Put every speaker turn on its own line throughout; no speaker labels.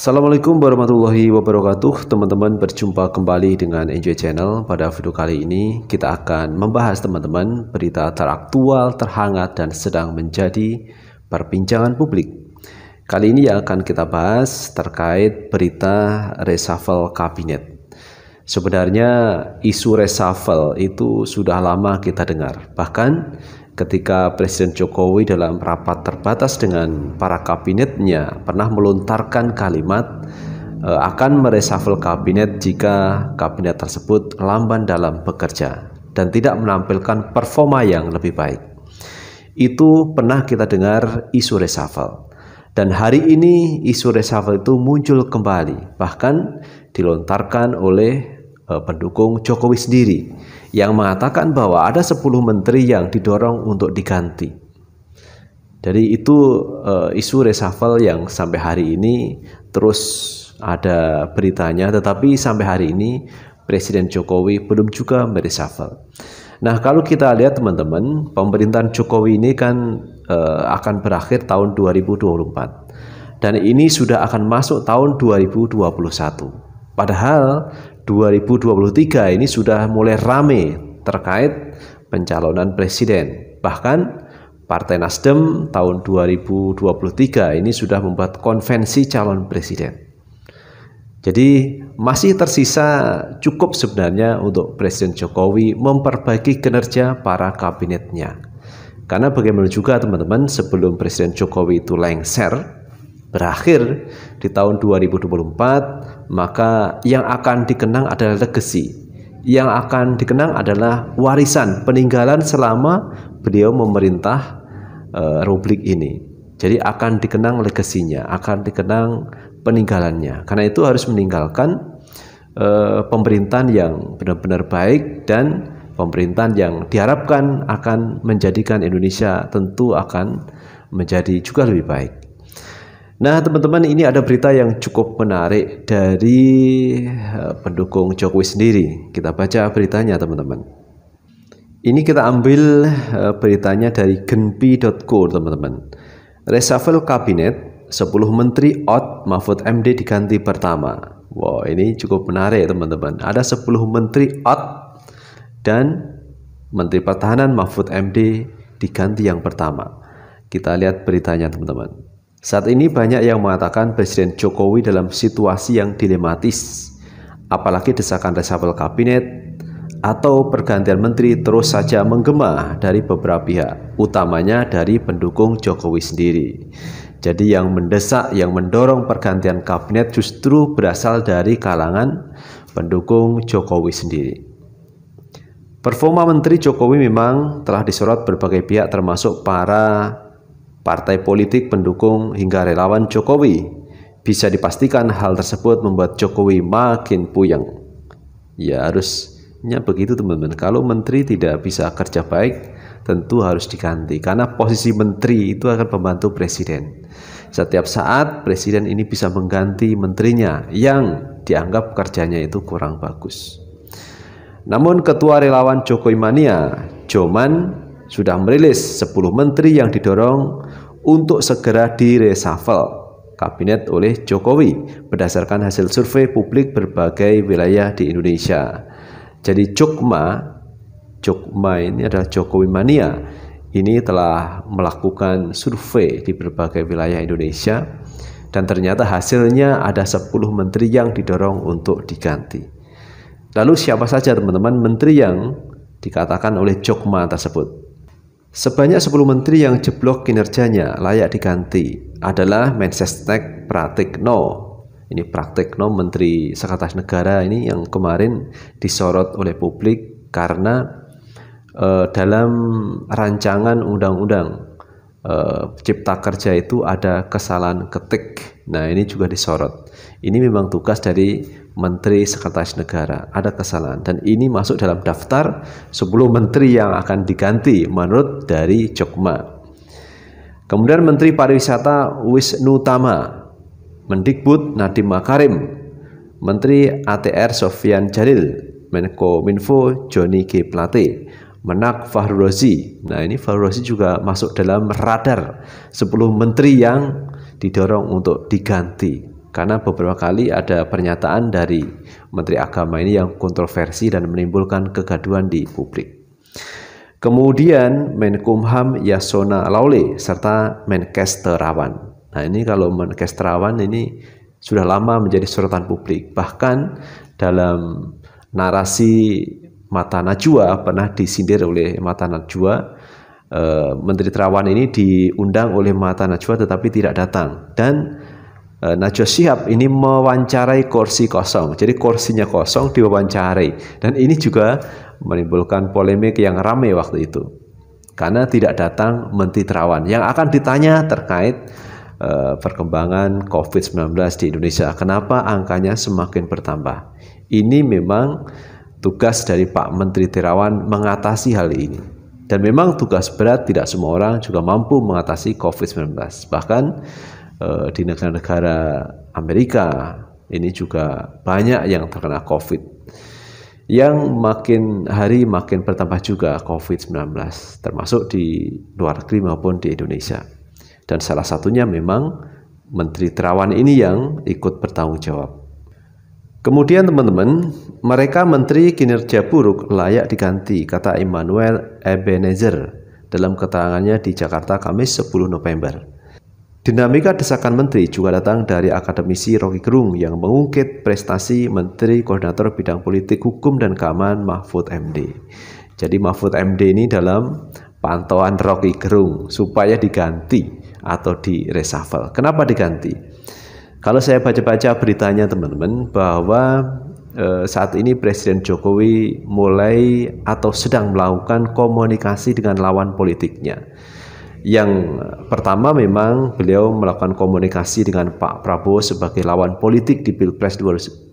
Assalamualaikum warahmatullahi wabarakatuh Teman-teman berjumpa kembali dengan Enjoy Channel Pada video kali ini kita akan membahas teman-teman Berita teraktual, terhangat, dan sedang menjadi perbincangan publik Kali ini yang akan kita bahas terkait berita reshuffle kabinet Sebenarnya isu reshuffle itu sudah lama kita dengar Bahkan ketika Presiden Jokowi dalam rapat terbatas dengan para kabinetnya pernah melontarkan kalimat e, akan meresafel kabinet jika kabinet tersebut lamban dalam bekerja dan tidak menampilkan performa yang lebih baik. Itu pernah kita dengar isu reshuffle Dan hari ini isu reshuffle itu muncul kembali, bahkan dilontarkan oleh eh, pendukung Jokowi sendiri yang mengatakan bahwa ada 10 menteri yang didorong untuk diganti. Jadi itu uh, isu reshuffle yang sampai hari ini terus ada beritanya tetapi sampai hari ini Presiden Jokowi belum juga mereshuffle. Nah, kalau kita lihat teman-teman, pemerintahan Jokowi ini kan uh, akan berakhir tahun 2024 dan ini sudah akan masuk tahun 2021. Padahal 2023 ini sudah mulai rame terkait pencalonan presiden. Bahkan Partai Nasdem tahun 2023 ini sudah membuat konvensi calon presiden. Jadi masih tersisa cukup sebenarnya untuk Presiden Jokowi memperbaiki kinerja para kabinetnya. Karena bagaimana juga teman-teman sebelum Presiden Jokowi itu lengser, berakhir di tahun 2024 maka yang akan dikenang adalah legacy Yang akan dikenang adalah warisan peninggalan selama beliau memerintah e, republik ini. Jadi akan dikenang legasinya, akan dikenang peninggalannya. Karena itu harus meninggalkan e, pemerintahan yang benar-benar baik dan pemerintahan yang diharapkan akan menjadikan Indonesia tentu akan menjadi juga lebih baik. Nah, teman-teman, ini ada berita yang cukup menarik dari eh, pendukung Jokowi sendiri. Kita baca beritanya, teman-teman. Ini kita ambil eh, beritanya dari genpi.co, teman-teman. Resafel kabinet, 10 menteri out, Mahfud MD diganti pertama. Wow, ini cukup menarik, teman-teman. Ada 10 menteri out dan Menteri Pertahanan Mahfud MD diganti yang pertama. Kita lihat beritanya, teman-teman. Saat ini banyak yang mengatakan Presiden Jokowi dalam situasi yang dilematis, apalagi desakan reshuffle kabinet atau pergantian menteri terus saja menggema dari beberapa pihak, utamanya dari pendukung Jokowi sendiri. Jadi yang mendesak, yang mendorong pergantian kabinet justru berasal dari kalangan pendukung Jokowi sendiri. Performa Menteri Jokowi memang telah disorot berbagai pihak termasuk para partai politik pendukung hingga relawan Jokowi. Bisa dipastikan hal tersebut membuat Jokowi makin puyeng. Ya harusnya begitu teman-teman. Kalau menteri tidak bisa kerja baik, tentu harus diganti karena posisi menteri itu akan membantu presiden. Setiap saat presiden ini bisa mengganti menterinya yang dianggap kerjanya itu kurang bagus. Namun ketua relawan Jokowi Mania, Joman sudah merilis 10 menteri yang didorong untuk segera diresafel kabinet oleh Jokowi berdasarkan hasil survei publik berbagai wilayah di Indonesia. Jadi Jokma, Jokma ini adalah Jokowi Mania, ini telah melakukan survei di berbagai wilayah Indonesia dan ternyata hasilnya ada 10 menteri yang didorong untuk diganti. Lalu siapa saja teman-teman menteri yang dikatakan oleh Jokma tersebut? Sebanyak 10 menteri yang jeblok kinerjanya layak diganti adalah Mensesnek Pratikno. Ini Pratikno Menteri Sekretaris Negara ini yang kemarin disorot oleh publik karena eh, dalam rancangan undang-undang eh, Cipta Kerja itu ada kesalahan ketik. Nah ini juga disorot. Ini memang tugas dari menteri sekretaris negara ada kesalahan dan ini masuk dalam daftar 10 menteri yang akan diganti menurut dari Jokma. Kemudian Menteri Pariwisata Wisnu Tama, Mendikbud Nadiem Makarim, Menteri ATR Sofian Jalil, Menko Minfo Joni G Plate, Menak Rozi Nah, ini Rozi juga masuk dalam radar 10 menteri yang didorong untuk diganti karena beberapa kali ada pernyataan dari Menteri Agama ini yang kontroversi dan menimbulkan kegaduhan di publik. Kemudian Menkumham Yasona Lawli serta Menkes Terawan. Nah ini kalau Menkes Terawan ini sudah lama menjadi sorotan publik. Bahkan dalam narasi Mata Najwa pernah disindir oleh Mata Najwa eh, Menteri Terawan ini diundang oleh Mata Najwa tetapi tidak datang dan Eh, Najwa Shihab ini mewawancarai kursi kosong. Jadi kursinya kosong diwawancarai. Dan ini juga menimbulkan polemik yang ramai waktu itu. Karena tidak datang Menteri Terawan yang akan ditanya terkait uh, perkembangan COVID-19 di Indonesia. Kenapa angkanya semakin bertambah? Ini memang tugas dari Pak Menteri Terawan mengatasi hal ini. Dan memang tugas berat tidak semua orang juga mampu mengatasi COVID-19. Bahkan Eh, di negara-negara Amerika ini juga banyak yang terkena COVID. Yang makin hari makin bertambah juga COVID-19, termasuk di luar negeri maupun di Indonesia. Dan salah satunya memang Menteri Terawan ini yang ikut bertanggung jawab. Kemudian teman-teman, mereka menteri kinerja buruk layak diganti, kata Emmanuel Ebenezer dalam keterangannya di Jakarta Kamis 10 November. Dinamika desakan menteri juga datang dari akademisi Rocky Gerung yang mengungkit prestasi Menteri Koordinator Bidang Politik Hukum dan Keamanan Mahfud MD. Jadi Mahfud MD ini dalam pantauan Rocky Gerung supaya diganti atau di reshuffle. Kenapa diganti? Kalau saya baca-baca beritanya teman-teman bahwa eh, saat ini Presiden Jokowi mulai atau sedang melakukan komunikasi dengan lawan politiknya yang pertama memang beliau melakukan komunikasi dengan Pak Prabowo sebagai lawan politik di Pilpres 2019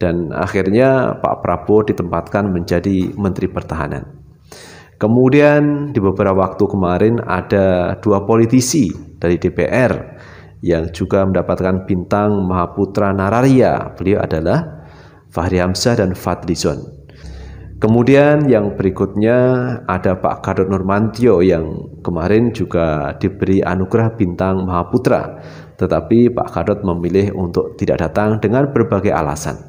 dan akhirnya Pak Prabowo ditempatkan menjadi Menteri Pertahanan. Kemudian di beberapa waktu kemarin ada dua politisi dari DPR yang juga mendapatkan bintang Mahaputra Nararia. Beliau adalah Fahri Hamzah dan Fadlizon. Kemudian yang berikutnya ada Pak Gadot Nurmantio yang kemarin juga diberi anugerah bintang Mahaputra, tetapi Pak Gadot memilih untuk tidak datang dengan berbagai alasan.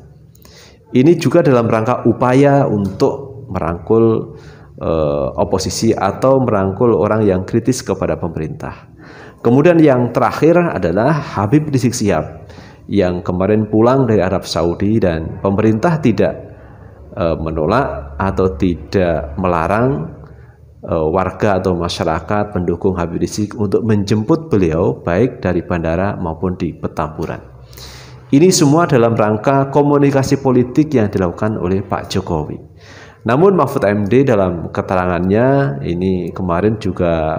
Ini juga dalam rangka upaya untuk merangkul eh, oposisi atau merangkul orang yang kritis kepada pemerintah. Kemudian yang terakhir adalah Habib Rizik Sihab yang kemarin pulang dari Arab Saudi dan pemerintah tidak E, menolak atau tidak melarang e, warga atau masyarakat pendukung Habib Rizik untuk menjemput beliau baik dari bandara maupun di Petamburan. Ini semua dalam rangka komunikasi politik yang dilakukan oleh Pak Jokowi. Namun Mahfud MD dalam keterangannya ini kemarin juga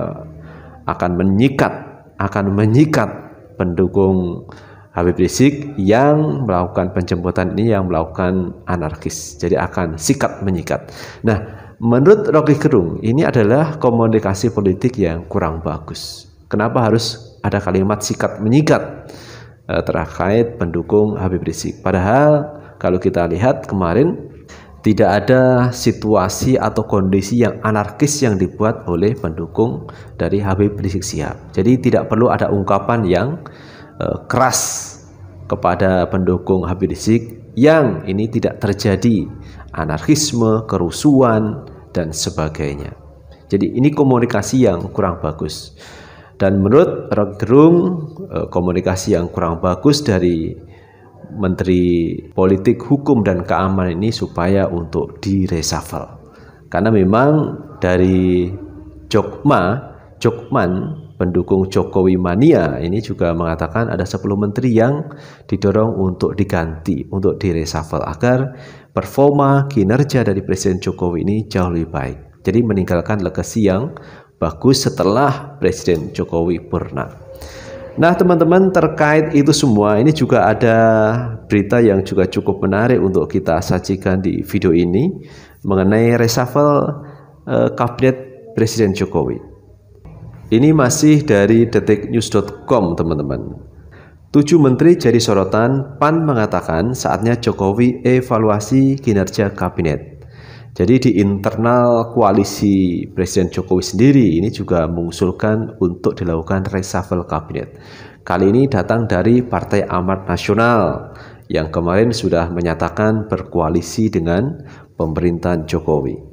akan menyikat akan menyikat pendukung Habib Rizik yang melakukan penjemputan ini yang melakukan anarkis. Jadi akan sikat menyikat. Nah, menurut Rocky Gerung ini adalah komunikasi politik yang kurang bagus. Kenapa harus ada kalimat sikat menyikat eh, terkait pendukung Habib Rizik? Padahal kalau kita lihat kemarin tidak ada situasi atau kondisi yang anarkis yang dibuat oleh pendukung dari Habib Rizik Sihab. Jadi tidak perlu ada ungkapan yang Eh, keras kepada pendukung Habib Rizik yang ini tidak terjadi anarkisme, kerusuhan dan sebagainya. Jadi ini komunikasi yang kurang bagus. Dan menurut Gerung, eh, komunikasi yang kurang bagus dari Menteri Politik Hukum dan Keamanan ini supaya untuk diresafel. Karena memang dari Jokma, Jokman pendukung Jokowi mania ini juga mengatakan ada 10 menteri yang didorong untuk diganti, untuk diresafel agar performa kinerja dari Presiden Jokowi ini jauh lebih baik. Jadi meninggalkan legasi yang bagus setelah Presiden Jokowi purna. Nah teman-teman terkait itu semua ini juga ada berita yang juga cukup menarik untuk kita sajikan di video ini mengenai reshuffle eh, kabinet Presiden Jokowi. Ini masih dari detiknews.com teman-teman. Tujuh menteri jadi sorotan, PAN mengatakan saatnya Jokowi evaluasi kinerja kabinet. Jadi di internal koalisi Presiden Jokowi sendiri ini juga mengusulkan untuk dilakukan reshuffle kabinet. Kali ini datang dari Partai Amat Nasional yang kemarin sudah menyatakan berkoalisi dengan pemerintahan Jokowi.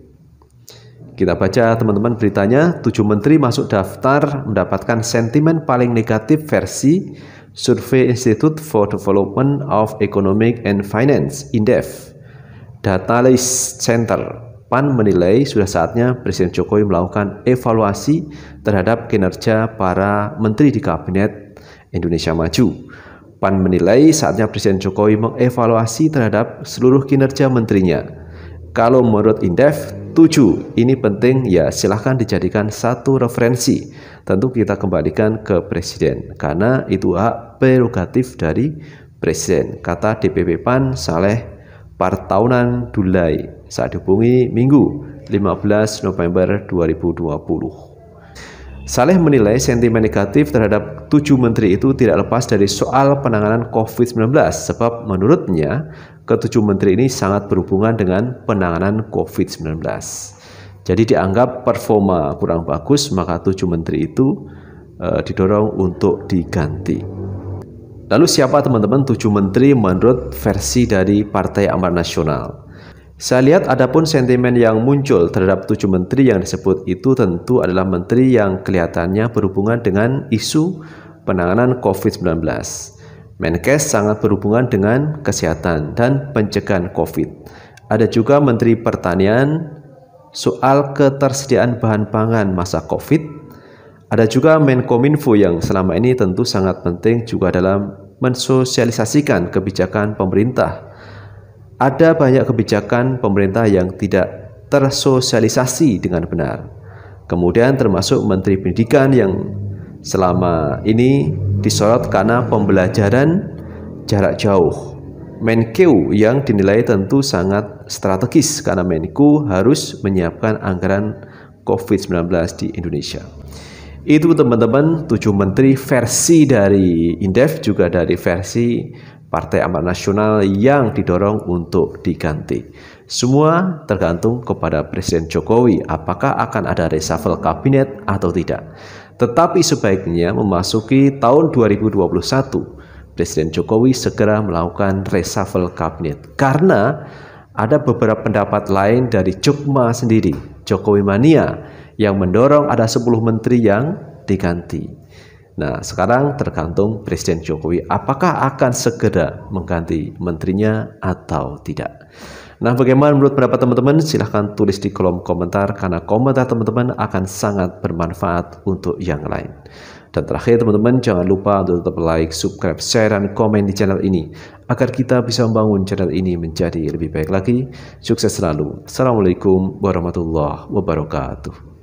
Kita baca teman-teman beritanya, tujuh menteri masuk daftar mendapatkan sentimen paling negatif versi Survei Institute for Development of Economic and Finance, INDEF. Data List Center, PAN menilai sudah saatnya Presiden Jokowi melakukan evaluasi terhadap kinerja para menteri di Kabinet Indonesia Maju. PAN menilai saatnya Presiden Jokowi mengevaluasi terhadap seluruh kinerja menterinya. Kalau menurut INDEF, 7. Ini penting ya silahkan dijadikan satu referensi. Tentu kita kembalikan ke presiden karena itu hak prerogatif dari presiden. Kata DPP PAN Saleh Partaunan Dulai saat dihubungi Minggu 15 November 2020. Saleh menilai sentimen negatif terhadap tujuh menteri itu tidak lepas dari soal penanganan COVID-19 sebab menurutnya ketujuh menteri ini sangat berhubungan dengan penanganan COVID-19. Jadi dianggap performa kurang bagus maka tujuh menteri itu e, didorong untuk diganti. Lalu siapa teman-teman tujuh menteri menurut versi dari Partai Amar Nasional? Saya lihat adapun sentimen yang muncul terhadap tujuh menteri yang disebut itu tentu adalah menteri yang kelihatannya berhubungan dengan isu penanganan COVID-19. Menkes sangat berhubungan dengan kesehatan dan pencegahan COVID. Ada juga Menteri Pertanian soal ketersediaan bahan pangan masa COVID. Ada juga Menkominfo yang selama ini tentu sangat penting juga dalam mensosialisasikan kebijakan pemerintah ada banyak kebijakan pemerintah yang tidak tersosialisasi dengan benar. Kemudian termasuk Menteri Pendidikan yang selama ini disorot karena pembelajaran jarak jauh. Menkeu yang dinilai tentu sangat strategis karena Menku harus menyiapkan anggaran COVID-19 di Indonesia. Itu teman-teman, tujuh menteri versi dari Indef juga dari versi Partai Amat Nasional yang didorong untuk diganti. Semua tergantung kepada Presiden Jokowi apakah akan ada reshuffle kabinet atau tidak. Tetapi sebaiknya memasuki tahun 2021, Presiden Jokowi segera melakukan reshuffle kabinet karena ada beberapa pendapat lain dari Jokma sendiri, Jokowi Mania, yang mendorong ada 10 menteri yang diganti. Nah, sekarang tergantung Presiden Jokowi apakah akan segera mengganti menterinya atau tidak. Nah, bagaimana menurut pendapat teman-teman? Silahkan tulis di kolom komentar karena komentar teman-teman akan sangat bermanfaat untuk yang lain. Dan terakhir teman-teman, jangan lupa untuk tetap like, subscribe, share, dan komen di channel ini agar kita bisa membangun channel ini menjadi lebih baik lagi. Sukses selalu. Assalamualaikum warahmatullahi wabarakatuh.